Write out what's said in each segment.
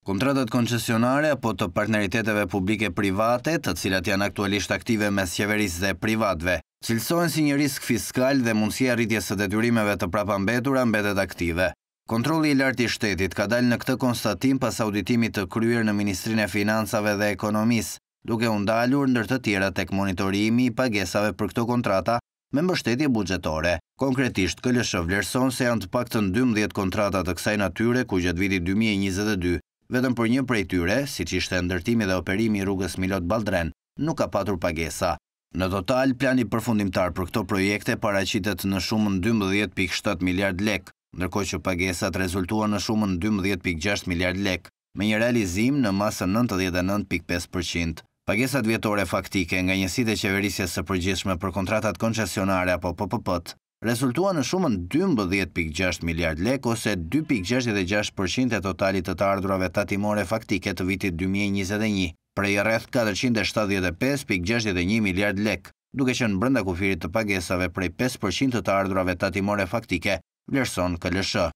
Kontratat koncesionare apo të partneriteteve publike-private, të cilat janë aktualisht aktive mes qeverisë dhe privatve, cilësohen si një risk fiskal dhe mundësia rritjes së detyrimeve të prapambetura mbetet aktive. Kontrolli i lartë i shtetit ka dalë në këtë konstatim pas auditimit të kryer në Ministrinë e Financave dhe Ekonomisë, duke u ndalur ndër të tjera tek monitorimi i pagesave për këto kontrata me mbështetje buxhetore. Konkretisht, KLSH vlerëson se janë të paktën 12 kontrata të kësaj natyre ku gjatë vitit 2022 vetëm për një prej tyre, si që ishte ndërtimi dhe operimi i rrugës Milot Baldren, nuk ka patur pagesa. Në total, plani përfundimtar për këto projekte paracitet në shumën 12.7 miliard lek, nërko që pagesat rezultua në shumën 12.6 miliard lek, me një realizim në masën 99.5%. Pagesat vjetore faktike nga njësit e qeverisjes së përgjithme për kontratat koncesionare apo PPP-t rezultua në shumën 12.6 miliard lek ose 2.66% e totalit të të ardurave tatimore faktike të vitit 2021, prej rreth 475.61 miliard lek, duke që në brënda kufirit të pagesave prej 5% të të ardurave tatimore faktike, vlerëson këllëshë.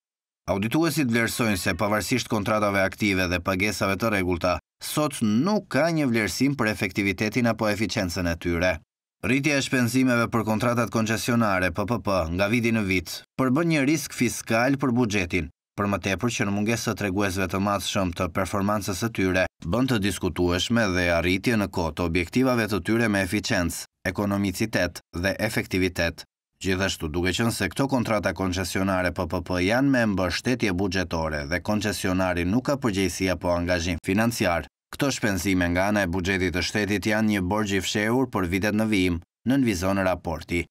Audituesit vlerësojnë se pavarësisht kontratave aktive dhe pagesave të regullta, sot nuk ka një vlerësim për efektivitetin apo eficiencen e tyre. Rritja e shpenzimeve për kontratat koncesionare PPP nga viti në vit përbën një risk fiskal për bugjetin, për më tepër që në mungesë të treguesve të matë shumë të performansës të tyre, bën të diskutueshme dhe arritje në kotë objektivave të tyre me eficiencë, ekonomicitet dhe efektivitet. Gjithashtu duke që se këto kontrata koncesionare PPP janë me mbështetje bugjetore dhe koncesionari nuk ka përgjëjsia po angazhim financiar, Këto shpenzime nga ana e buxhetit të shtetit janë një borgjif i fshehur për vitet në vijim, nënvizon raporti